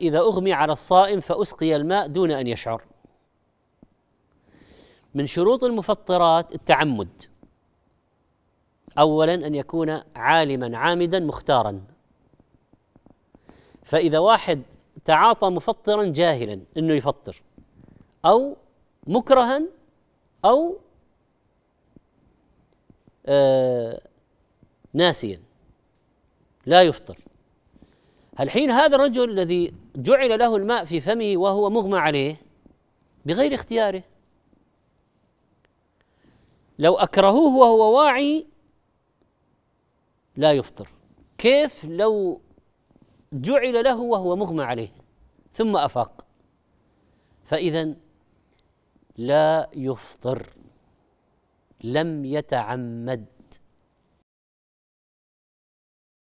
إذا أغمي على الصائم فأسقي الماء دون أن يشعر من شروط المفطرات التعمد اولا ان يكون عالما عامدا مختارا فاذا واحد تعاطى مفطرا جاهلا انه يفطر او مكرها او آه ناسيا لا يفطر الحين هذا الرجل الذي جعل له الماء في فمه وهو مغمى عليه بغير اختياره لو اكرهوه وهو واعي لا يفطر كيف لو جعل له وهو مغمى عليه ثم افاق فاذا لا يفطر لم يتعمد